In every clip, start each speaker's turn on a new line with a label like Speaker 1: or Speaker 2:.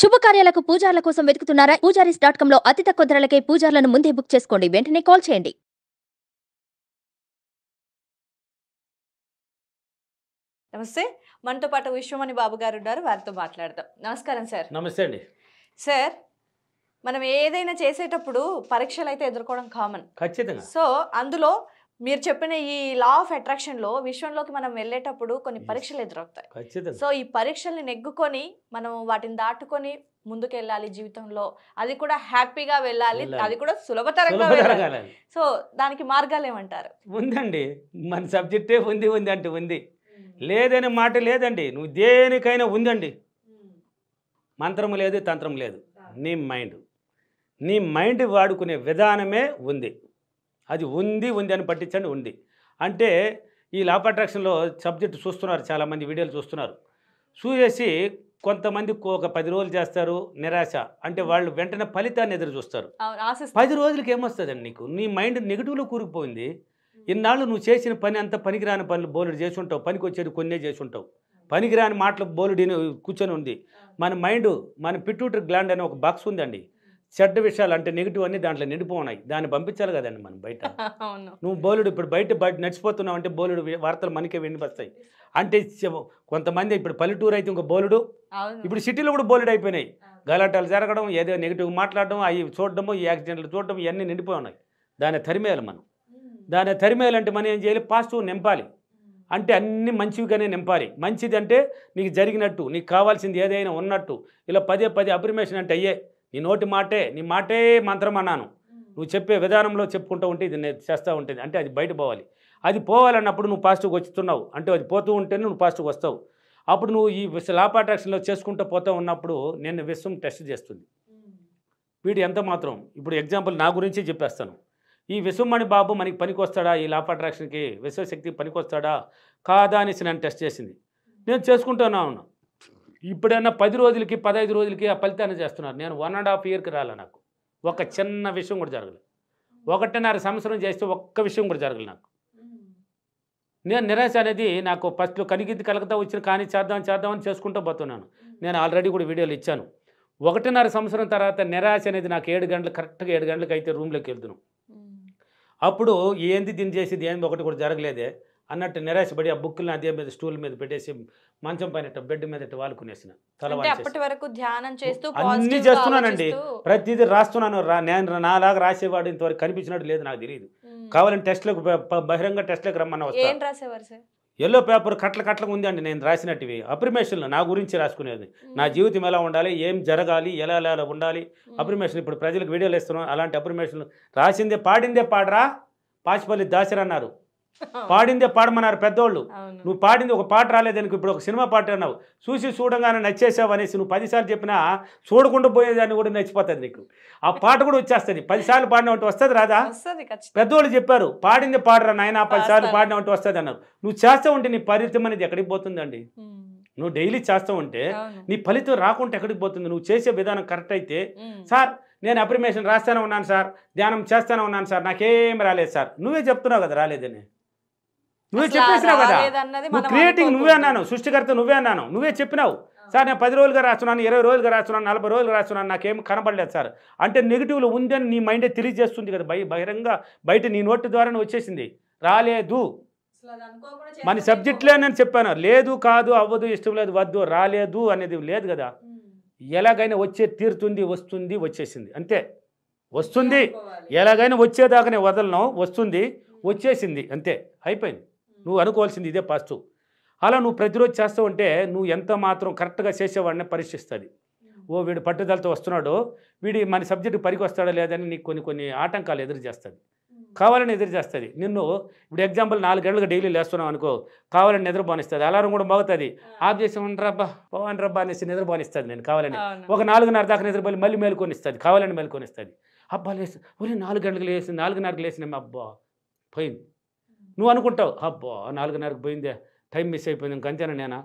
Speaker 1: శుభకార్యాలకు పూజార్ల కోసం వెతుకుతున్నారా Poojaris dot com లో అతి తక్కువ ధరలకే పూజార్లను ముందే బుక్ చేసుకోండి వెంటనే కాల్ చేయండి
Speaker 2: నమస్తే మనతో పాటు విశ్వమణి బాబు గారు ఉన్నారు వారితో మాట్లాడదాం నమస్కారం సార్ నమస్తే అండి సార్ మనం ఏదైనా చేసేటప్పుడు పరీక్షలు అయితే ఎదుర్కోవడం కామన్
Speaker 1: ఖచ్చితంగా సో
Speaker 2: అందులో మీరు చెప్పిన ఈ లా ఆఫ్ అట్రాక్షన్ లో విశ్వంలోకి మనం వెళ్ళేటప్పుడు కొన్ని పరీక్షలు ఎదురవుతాయి సో ఈ పరీక్షల్ని నెగ్గుకొని మనం వాటిని దాటుకొని ముందుకు వెళ్ళాలి జీవితంలో అది కూడా హ్యాపీగా వెళ్ళాలి అది కూడా సులభతరంగా వెళ్ళాలి సో దానికి మార్గాలు ఏమంటారు
Speaker 1: ఉందండి మన సబ్జెక్టే ఉంది ఉంది అంటే ఉంది లేదనే మాట లేదండి నువ్వు దేనికైనా ఉందండి మంత్రం లేదు తంత్రం లేదు నీ మైండ్ నీ మైండ్ వాడుకునే విధానమే ఉంది అది ఉంది ఉంది అని పట్టించండి ఉంది అంటే ఈ లాప్ అట్రాక్షన్లో సబ్జెక్ట్ చూస్తున్నారు చాలామంది వీడియోలు చూస్తున్నారు చూసేసి కొంతమంది ఒక పది రోజులు చేస్తారు నిరాశ అంటే వాళ్ళు వెంటనే ఫలితాన్ని ఎదురు చూస్తారు పది రోజులకి ఏమొస్తుందండి నీకు నీ మైండ్ నెగిటివ్లో కూరుకుపోయింది ఇన్నాళ్ళు నువ్వు చేసిన పని అంతా పనికిరాని పనులు బోలుడు చేసి ఉంటావు పనికి వచ్చేది కొన్నే చేసి ఉంటావు పనికిరాని మాటలు బోలుడిని కూర్చొని ఉంది మన మైండ్ మన పిట్యూటరీ గ్లాండ్ అనే ఒక బాక్స్ ఉందండి చెడ్డ విషయాలు అంటే నెగిటివ్ అన్ని దాంట్లో నిండిపోనాయి దాన్ని పంపించాలి కదండి మనం బయట నువ్వు బోలుడు ఇప్పుడు బయట బయట నడిచిపోతున్నావు అంటే బోలుడు వార్తలు మనకే వినిపిస్తాయి అంటే కొంతమంది ఇప్పుడు పల్లెటూరు అయితే ఇంకో బోలుడు ఇప్పుడు సిటీలో కూడా బోలుడు అయిపోయినాయి గలాటాలు జరగడం ఏదో నెగిటివ్ మాట్లాడడం అవి చూడడము ఈ యాక్సిడెంట్లు చూడడం ఇవన్నీ నిండిపోయినాయి దాన్ని తరిమేయాలి మనం దాన్ని తరిమేయాలంటే మనం ఏం చేయాలి పాజిటివ్ నింపాలి అంటే అన్ని మంచివిగానే నింపాలి మంచిది అంటే నీకు జరిగినట్టు నీకు కావాల్సింది ఏదైనా ఉన్నట్టు ఇలా పదే పదే అప్రిమేషన్ అంటే అయ్యే నీ నోటి మాటే నీ మాటే మంత్రం అన్నాను నువ్వు చెప్పే విధానంలో చెప్పుకుంటూ ఉంటే ఇది చేస్తూ ఉంటుంది అంటే అది బయట పోవాలి అది పోవాలన్నప్పుడు నువ్వు పాజిటివ్గా వస్తున్నావు అంటే అది పోతూ ఉంటేనే నువ్వు పాజిటివ్గా వస్తావు అప్పుడు నువ్వు ఈ లాప్ అట్రాక్షన్లో చేసుకుంటూ పోతూ ఉన్నప్పుడు నేను విశ్వం టెస్ట్ చేస్తుంది వీడు ఎంత మాత్రం ఇప్పుడు ఎగ్జాంపుల్ నా గురించి చెప్పేస్తాను ఈ విశ్వమణి బాబు మనకి పనికొస్తాడా ఈ లాప్ అట్రాక్షన్కి విశ్వశక్తి పనికొస్తాడా కాదా అనేసి నేను టెస్ట్ చేసింది నేను చేసుకుంటాను అవును ఇప్పుడైనా పది రోజులకి పదహైదు రోజులకి ఆ ఫలితాన్ని చేస్తున్నారు నేను వన్ అండ్ హాఫ్ ఇయర్కి రాలే నాకు ఒక చిన్న విషయం కూడా జరగలేదు ఒకటిన్నర సంవత్సరం చేస్తే ఒక్క విషయం కూడా జరగలేదు నాకు నేను నిరాశ అనేది నాకు ఫస్ట్లో కనిగిద్ది కలగతా వచ్చిన కానీ చేద్దాం చేద్దామని చేసుకుంటూ పోతున్నాను నేను ఆల్రెడీ కూడా వీడియోలు ఇచ్చాను ఒకటిన్నర సంవత్సరం తర్వాత నిరాశ అనేది నాకు ఏడు గంటలు కరెక్ట్గా ఏడు గంటలకు అయితే రూమ్లోకి వెళ్తున్నాను అప్పుడు ఏంది దీన్ని చేసేది ఏంది ఒకటి కూడా జరగలేదే అన్నట్టు నిరాశపడి ఆ బుక్కులను అదే మీద స్టూల్ మీద పెట్టేసి మంచం పైన బెడ్ మీద వాలుకునేసిన
Speaker 2: అన్ని చేస్తున్నానండి
Speaker 1: ప్రతిదీ రాస్తున్నాను నేను నాలాగా రాసేవాడు ఇంతవరకు కనిపించినట్టు లేదు నాకు తెలియదు కావాలని టెస్ట్లకు బహిరంగ టెస్ట్లకు రమ్మన్న ఎల్లో పేపర్ కట్ల కట్ల ఉంది అండి నేను రాసినట్టువి అప్రిమేషన్లు నా గురించి రాసుకునేది నా జీవితం ఎలా ఉండాలి ఏం జరగాలి ఎలా ఎలా ఉండాలి అప్రిమేషన్ ఇప్పుడు ప్రజలకు వీడియోలు ఇస్తున్నాం అలాంటి అప్రిమేషన్లు రాసిందే పాడిందే పాడరా పాచిపల్లి దాసరి అన్నారు పాడిందే పాడమన్నారు పెద్దోళ్ళు నువ్వు పాడింది ఒక పాట రాలేదనుకో ఇప్పుడు ఒక సినిమా పాట అన్నావు చూసి చూడంగానే నచ్చేసావు అనేసి నువ్వు పదిసార్లు చెప్పినా చూడకుండా పోయేదాన్ని కూడా నచ్చిపోతుంది నీకు ఆ పాట కూడా వచ్చేస్తుంది పదిసార్లు పాడినామంటే వస్తుంది రాదా పెద్దోళ్ళు చెప్పారు పాడింది పాడరా నాయన పదిసార్లు పాడినామంటే వస్తుంది అన్నారు నువ్వు చేస్తూ ఉంటే నీ పరితం అనేది ఎక్కడికి పోతుందండి నువ్వు డైలీ చేస్తూ ఉంటే నీ ఫలితం రాకుండా ఎక్కడికి పోతుంది నువ్వు చేసే విధానం కరెక్ట్ అయితే సార్ నేను అప్రిమేషన్ రాస్తానే ఉన్నాను సార్ ధ్యానం చేస్తానే ఉన్నాను సార్ నాకేం రాలేదు సార్ నువ్వే చెప్తున్నావు కదా రాలేదని నువ్వే చెప్పేసినావు కదా నువ్వు క్రియేటింగ్ నువ్వే అన్నాను సృష్టికర్త నువ్వే అన్నాను నువ్వే చెప్పినావు సార్ నేను పది రోజులుగా రాస్తున్నాను ఇరవై రోజులుగా రాస్తున్నాను నలభై రోజులుగా రాస్తున్నాను నాకేం కనబడలేదు సార్ అంటే నెగిటివ్లు ఉందని నీ మైండే తెలియజేస్తుంది కదా బై బహిరంగ బయట నీ నోటి ద్వారానే వచ్చేసింది రాలేదు మన సబ్జెక్ట్లే నేను చెప్పాను లేదు కాదు అవ్వదు ఇష్టం లేదు వద్దు రాలేదు అనేది లేదు కదా ఎలాగైనా వచ్చే తీరుతుంది వస్తుంది వచ్చేసింది అంతే వస్తుంది ఎలాగైనా వచ్చేదాకానే వదలను వస్తుంది వచ్చేసింది అంతే అయిపోయింది నువ్వు అనుకోవాల్సింది ఇదే పాస్తు అలా నువ్వు ప్రతిరోజు చేస్తావు అంటే నువ్వు ఎంత మాత్రం కరెక్ట్గా చేసేవాడిని పరీక్షిస్తుంది ఓ వీడు పట్టుదలతో వస్తున్నాడు వీడి మన సబ్జెక్టు పనికి వస్తాడో లేదని నీకు కొన్ని కొన్ని ఆటంకాలు ఎదురు చేస్తుంది కావాలని ఎదురు చేస్తుంది నిన్ను ఇప్పుడు ఎగ్జాంపుల్ నాలుగు గంటలకు డైలీ లేస్తున్నావు అనుకో కావాలని నిద్ర బానిస్తుంది అలారం కూడా బాగుతుంది ఆఫ్ చేసి ఉండరాబ్బా పవన్ రబ్బా అనేసి నిద్ర బానిస్తుంది నేను కావాలని ఒక నాలుగున్నర దాకా నిద్రపోయి మళ్ళీ మేలుకొనిస్తుంది కావాలని మేలుకొనిస్తుంది అబ్బా లేసి ఓరే నాలుగు గంటలకు లేసి నాలుగున్నరకు లేచినాం అబ్బా పోయింది నువ్వు అనుకుంటావు అబ్బో నాలుగున్నరకు పోయిందే టైం మిస్ అయిపోయింది ఇంకంతేనా నేనా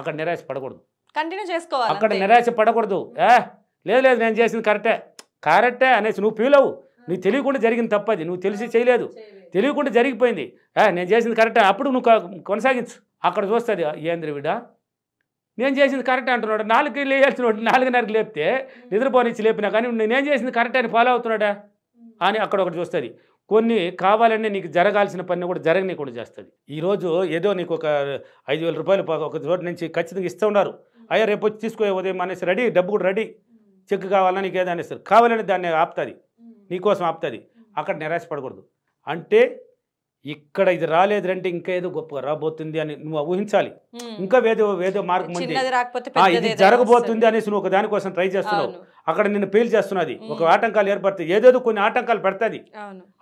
Speaker 1: అక్కడ నిరాశ పడకూడదు
Speaker 2: కంటిన్యూ చేసుకోవాలి అక్కడ
Speaker 1: నిరాశ పడకూడదు ఏ లేదు లేదు నేను చేసింది కరెక్టే కరెక్టే అనేసి నువ్వు ఫీల్ అవ్వు నువ్వు తెలియకుండా జరిగింది తప్పది నువ్వు తెలిసి చేయలేదు తెలియకుండా జరిగిపోయింది ఏ నేను చేసింది కరెక్టే అప్పుడు నువ్వు కొనసాగించు అక్కడ చూస్తుంది ఏంద్ర విడా నేను చేసింది కరెక్ట్ అంటున్నాడు నాలుగు లేచిన నాలుగున్నరకు లేపితే నిద్రపోనిచ్చి లేపినా కానీ నేను చేసింది కరెక్ట్ అని ఫాలో అవుతున్నాడా అని అక్కడ ఒకటి చూస్తుంది కొన్ని కావాలని నీకు జరగాల్సిన పని కూడా జరగనీయకుండా చేస్తుంది ఈరోజు ఏదో నీకు ఒక ఐదు వేల రూపాయలు ఒక చోటు నుంచి ఖచ్చితంగా ఇస్తూ ఉన్నారు అయ్యా రేపు వచ్చి తీసుకోయే ఉదయం అనేసి రెడీ డబ్బు కూడా రెడీ చెక్ కావాలని నీకు ఏదో అనేస్తారు కావాలని దాన్ని ఆపుతుంది నీకోసం ఆపుతుంది అక్కడ నిరాశపడకూడదు అంటే ఇక్కడ ఇది రాలేదంటే ఇంకా ఏదో గొప్పగా రాబోతుంది అని నువ్వు ఊహించాలి ఇంకా వేదో వేదో మార్గం ఇది జరగబోతుంది అనేసి నువ్వు ఒక దానికోసం ట్రై చేస్తున్నావు అక్కడ నిన్ను పేల్ చేస్తున్నది ఒక ఆటంకాలు ఏర్పడుతుంది ఏదేదో కొన్ని ఆటంకాలు పెడతాది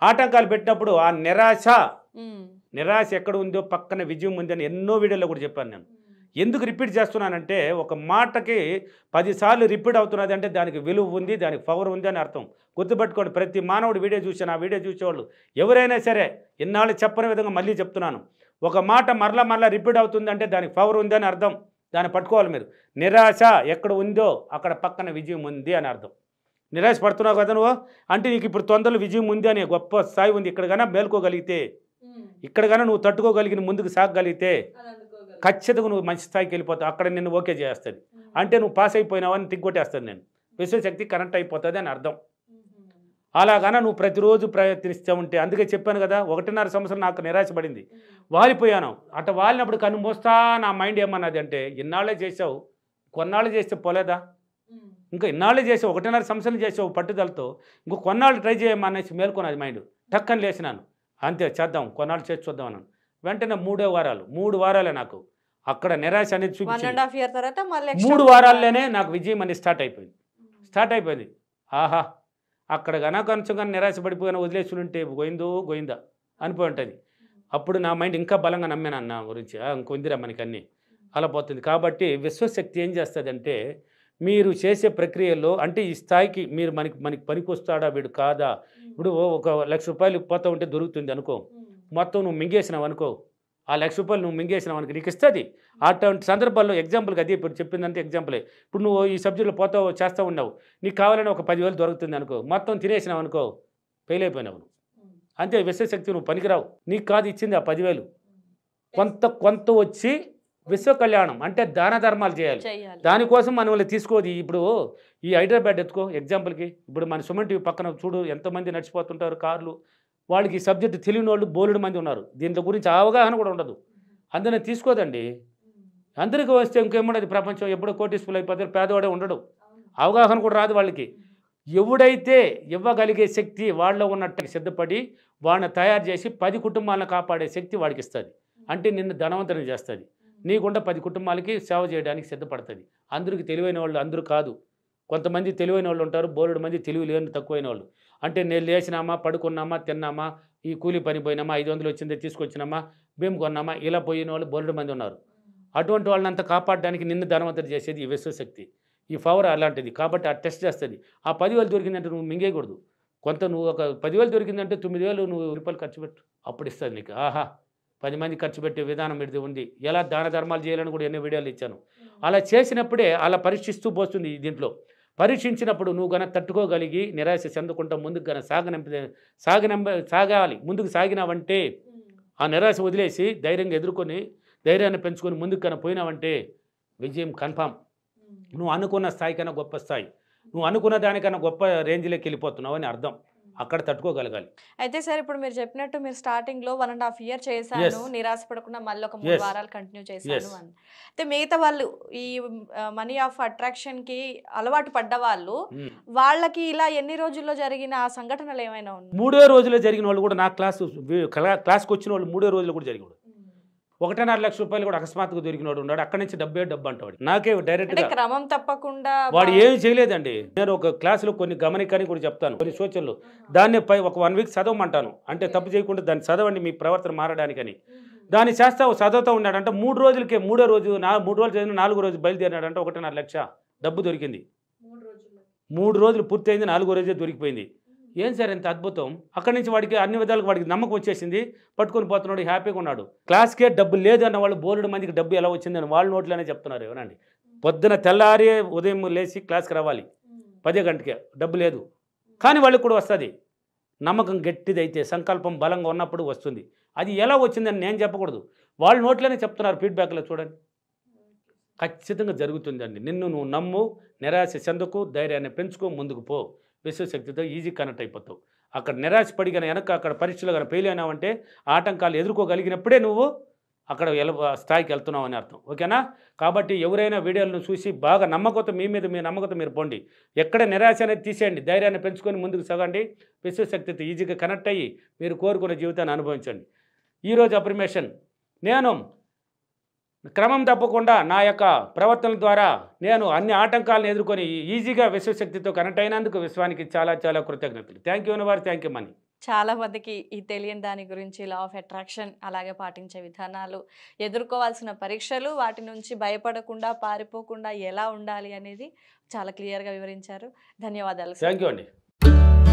Speaker 1: ఆటంకాలు పెట్టినప్పుడు ఆ నిరాశ నిరాశ ఎక్కడ ఉందో పక్కన విజయం ఉంది అని ఎన్నో వీడియోలో కూడా చెప్పాను నేను ఎందుకు రిపీట్ చేస్తున్నానంటే ఒక మాటకి పదిసార్లు రిపీట్ అవుతున్నది అంటే దానికి విలువ ఉంది దానికి పవర్ ఉంది అని అర్థం గుర్తుపెట్టుకోండి ప్రతి మానవుడు వీడియో చూసాను ఆ వీడియో చూసేవాళ్ళు ఎవరైనా సరే ఇన్నాళ్ళు చెప్పని విధంగా మళ్ళీ చెప్తున్నాను ఒక మాట మరలా మరలా రిపీట్ అవుతుంది అంటే దానికి పవర్ ఉందని అర్థం దాన్ని పట్టుకోవాలి మీరు నిరాశ ఎక్కడ ఉందో అక్కడ పక్కన విజయం ఉంది అని అర్థం నిరాశ పడుతున్నావు కదా నువ్వు అంటే నీకు ఇప్పుడు తొందరలో విజయం ఉంది అనే గొప్ప స్థాయి ఉంది ఇక్కడికైనా మేల్కోగలిగితే ఇక్కడికైనా నువ్వు తట్టుకోగలిగిన ముందుకు సాగగలిగితే ఖచ్చితంగా నువ్వు మంచి స్థాయికి వెళ్ళిపోతావు అక్కడ నిన్ను ఓకే చేస్తుంది అంటే నువ్వు పాస్ అని తిగ్గొట్టేస్తాను నేను విశ్వశక్తి కనెక్ట్ అయిపోతుంది అని అర్థం అలాగన నువ్వు ప్రతిరోజు ప్రయత్నిస్తూ ఉంటే అందుకే చెప్పాను కదా ఒకటిన్నర సంవత్సరం నాకు నిరాశపడింది వాలిపోయాను అట్ట వాలినప్పుడు కన్ను మోస్తా నా మైండ్ ఏమన్నది అంటే ఇన్నాళ్ళే చేసావు కొన్నాళ్ళు చేస్తే పోలేదా ఇంకా ఇన్నాళ్ళు చేసావు ఒకటిన్నర సంవత్సరం చేసావు పట్టుదలతో ఇంకో కొన్నాళ్ళు ట్రై చేయమనేసి మేల్కొన్నది మైండ్ టక్కని లేచినాను అంతే చేద్దాం కొన్నాళ్ళు చేసి చూద్దాం అన్నాను వెంటనే మూడో వారాలు మూడు వారాలే నాకు అక్కడ నిరాశ అనేది
Speaker 2: చూపించి మూడు వారాల్లోనే
Speaker 1: నాకు విజయం అనేది స్టార్ట్ అయిపోయింది స్టార్ట్ అయిపోయింది ఆహా అక్కడ కనుక నిరాశపడిపోయిన ఉంటే గోయిందో గోయిందా అనిపోయి ఉంటుంది అప్పుడు నా మైండ్ ఇంకా బలంగా నమ్మాను అన్న గురించి ఇంకొందిరా మనకి అన్నీ అలా పోతుంది కాబట్టి విశ్వశక్తి ఏం చేస్తుందంటే మీరు చేసే ప్రక్రియలో అంటే ఈ స్థాయికి మీరు మనకి మనకి పనికొస్తాడా వీడు కాదా ఇప్పుడు ఒక లక్ష రూపాయలు పోతా ఉంటే దొరుకుతుంది అనుకో మొత్తం నువ్వు మింగేసినావు అనుకో ఆ లక్ష రూపాయలు నువ్వు మింగేసిన మనకి నీకు ఇస్తుంది అటువంటి సందర్భాల్లో ఎగ్జాంపుల్కి అది ఇప్పుడు చెప్పిందంటే ఎగ్జాంపుల్ ఇప్పుడు నువ్వు ఈ సబ్జెక్టులో పోతావు చేస్తూ ఉన్నావు నీకు కావాలని ఒక పదివేలు దొరుకుతుంది అనుకో మొత్తం తినేసినావు అనుకో ఫెయిల్ అయిపోయినావు నువ్వు అంతే విశ్వశక్తి నువ్వు పనికిరావు నీకు కాదు ఇచ్చింది ఆ పదివేలు కొంత కొంత వచ్చి విశ్వ కళ్యాణం అంటే దాన ధర్మాలు చేయాలి దానికోసం మనల్ని తీసుకోది ఇప్పుడు ఈ హైదరాబాద్ ఎత్తుకో ఎగ్జాంపుల్కి ఇప్పుడు మన సుమన్ పక్కన చూడు ఎంతమంది నడిచిపోతుంటారు కార్లు వాళ్ళకి ఈ సబ్జెక్ట్ తెలియని వాళ్ళు బోలుడు మంది ఉన్నారు దీంట్లో గురించి అవగాహన కూడా ఉండదు అందరినీ తీసుకోదండి అందరికీ వస్తే ఇంకేముండదు ప్రపంచం ఎప్పుడో కోటీసులు అయిపోతారు పేదవాడే ఉండడు అవగాహన కూడా రాదు వాళ్ళకి ఎవడైతే ఇవ్వగలిగే శక్తి వాళ్ళలో ఉన్నట్టు సిద్ధపడి వాళ్ళని తయారు చేసి పది కుటుంబాలను కాపాడే శక్తి వాడికి ఇస్తుంది అంటే నిన్ను ధనవంతరం చేస్తుంది నీకుండా పది కుటుంబాలకి సేవ చేయడానికి సిద్ధపడుతుంది అందరికీ తెలివైన వాళ్ళు అందరూ కాదు కొంతమంది తెలివైన వాళ్ళు ఉంటారు బోలుడు మంది తెలివి లేని తక్కువైన వాళ్ళు అంటే నేను లేచినామా పడుకున్నామా తిన్నామా ఈ కూలి పని పోయినామా ఐదు వందలు వచ్చింది తీసుకొచ్చినామా మేము కొన్నామా ఇలా పోయిన వాళ్ళు బోలుడు మంది ఉన్నారు అటువంటి వాళ్ళని అంతా కాపాడడానికి నిన్ను ధనవంతుడు చేసేది ఈ విశ్వశక్తి ఈ పవర్ అలాంటిది కాబట్టి ఆ టెస్ట్ చేస్తుంది ఆ పదివేలు దొరికిందంటే నువ్వు మింగేయకూడదు కొంత నువ్వు ఒక పదివేలు దొరికిందంటే తొమ్మిది వేలు నువ్వు రూపాయలు ఖర్చు పెట్టు అప్పుడు ఇస్తుంది నీకు ఆహా పది మంది ఖర్చు పెట్టే విధానం ఇది ఉంది ఎలా దాన ధర్మాలు చేయాలని కూడా ఎన్నో వీడియోలు ఇచ్చాను అలా చేసినప్పుడే అలా పరీక్షిస్తూ పోతుంది దీంట్లో పరీక్షించినప్పుడు నువ్వు గన తట్టుకోగలిగి నిరాశ చెందకుండా ముందుకు గన సాగనంప సాగనంప సాగాలి ముందుకు సాగినావంటే ఆ నిరాశ వదిలేసి ధైర్యంగా ఎదుర్కొని ధైర్యాన్ని పెంచుకొని ముందుకు కన పోయినావంటే విజయం కన్ఫామ్ నువ్వు అనుకున్న కన్నా గొప్ప స్థాయి నువ్వు అనుకున్న దానికన్నా గొప్ప రేంజ్లోకి వెళ్ళిపోతున్నావు అని అర్థం అక్కడ తట్టుకోగలగాలి
Speaker 2: అయితే సార్ ఇప్పుడు మీరు చెప్పినట్టు మీరు స్టార్టింగ్ లో వన్ అండ్ హాఫ్ ఇయర్ చేశాను నిరాశ పడకుండా మళ్ళీ ఒక మూడు వారాలు కంటిన్యూ చేశాను అని అయితే మిగతా వాళ్ళు ఈ మనీ ఆఫ్ అట్రాక్షన్ కి అలవాటు పడ్డ వాళ్ళు hmm. వాళ్ళకి ఇలా ఎన్ని రోజుల్లో జరిగిన సంఘటనలు ఏమైనా
Speaker 1: ఉన్నాయి మూడో రోజుల్లో జరిగిన వాళ్ళు కూడా నా క్లాస్ క్లాస్కి వచ్చిన వాళ్ళు మూడో రోజులు కూడా జరిగిన ఒకటిన్నర లక్ష రూపాయలు కూడా అకస్మాత్తుగా దొరికినోడు ఉన్నాడు అక్కడి నుంచి డబ్బే డబ్బు అంటాడు నాకే డైరెక్ట్
Speaker 2: క్రమం తప్పకుండా వాడు ఏమి
Speaker 1: చేయలేదండి నేను ఒక క్లాసులో కొన్ని గమనికని కూడా చెప్తాను కొన్ని సూచనలు దాన్ని పై ఒక వన్ వీక్ చదవమంటాను అంటే తప్పు చేయకుండా దాన్ని చదవండి మీ ప్రవర్తన మారడానికని దాన్ని చేస్తా చదువుతూ ఉన్నాడంటే మూడు రోజులకే మూడో రోజు మూడు రోజులు చదివిన నాలుగో రోజు బయలుదేరినాడంటే ఒకటిన్నర లక్ష డబ్బు దొరికింది మూడు రోజులు పూర్తయింది నాలుగో రోజే దొరికిపోయింది ఏం సార్ ఇంత అద్భుతం అక్కడి నుంచి వాడికి అన్ని విధాలకు వాడికి నమ్మకం వచ్చేసింది పట్టుకొని పోతున్నాడు హ్యాపీగా ఉన్నాడు క్లాస్కే డబ్బు లేదు అన్న వాళ్ళు బోలుడు మందికి డబ్బు ఎలా వచ్చిందని వాళ్ళ నోట్లోనే చెప్తున్నారు ఏమనండి పొద్దున తెల్లారి ఉదయం లేచి క్లాస్కి రావాలి పదే గంటకే డబ్బు లేదు కానీ వాళ్ళకి కూడా వస్తుంది నమ్మకం గట్టిదైతే సంకల్పం బలంగా ఉన్నప్పుడు వస్తుంది అది ఎలా వచ్చిందని నేను చెప్పకూడదు వాళ్ళ నోట్లోనే చెప్తున్నారు ఫీడ్బ్యాక్లో చూడండి ఖచ్చితంగా జరుగుతుందండి నిన్ను నువ్వు నమ్ము నిరాశ చెందుకు ధైర్యాన్ని పెంచుకో ముందుకు పో విశ్వశక్తితో ఈజీ కనెక్ట్ అయిపోతావు అక్కడ నిరాశపడి కానీ వెనక అక్కడ పరీక్షలు కానీ ఫెయిల్ అయినావంటే ఆటంకాలు ఎదుర్కోగలిగినప్పుడే నువ్వు అక్కడ స్థాయికి వెళ్తున్నావు అని అర్థం ఓకేనా కాబట్టి ఎవరైనా వీడియోలను చూసి బాగా నమ్మకత మీ మీద మీ నమ్మకత మీరు పొండి ఎక్కడ నిరాశ అనేది తీసేయండి ధైర్యాన్ని పెంచుకొని ముందుకు సాగండి విశ్వశక్తితో ఈజీగా కనెక్ట్ అయ్యి మీరు కోరుకున్న జీవితాన్ని అనుభవించండి ఈరోజు అప్రిమేషన్ నేను క్రమం తప్పకుండా నా యొక్క ప్రవర్తన ద్వారా నేను అన్ని ఆటంకాలను ఎదుర్కొని ఈజీగా విశ్వశక్తితో కనెక్ట్ అయినందుకు విశ్వానికి చాలా చాలా కృతజ్ఞతలు థ్యాంక్ యూ వారు థ్యాంక్ యూ మనీ
Speaker 2: చాలా మందికి ఈ తెలియని దాని గురించి లా ఆఫ్ అట్రాక్షన్ అలాగే పాటించే విధానాలు ఎదుర్కోవాల్సిన పరీక్షలు వాటి నుంచి భయపడకుండా పారిపోకుండా ఎలా ఉండాలి అనేది చాలా క్లియర్గా వివరించారు ధన్యవాదాలు
Speaker 1: థ్యాంక్ యూ అండి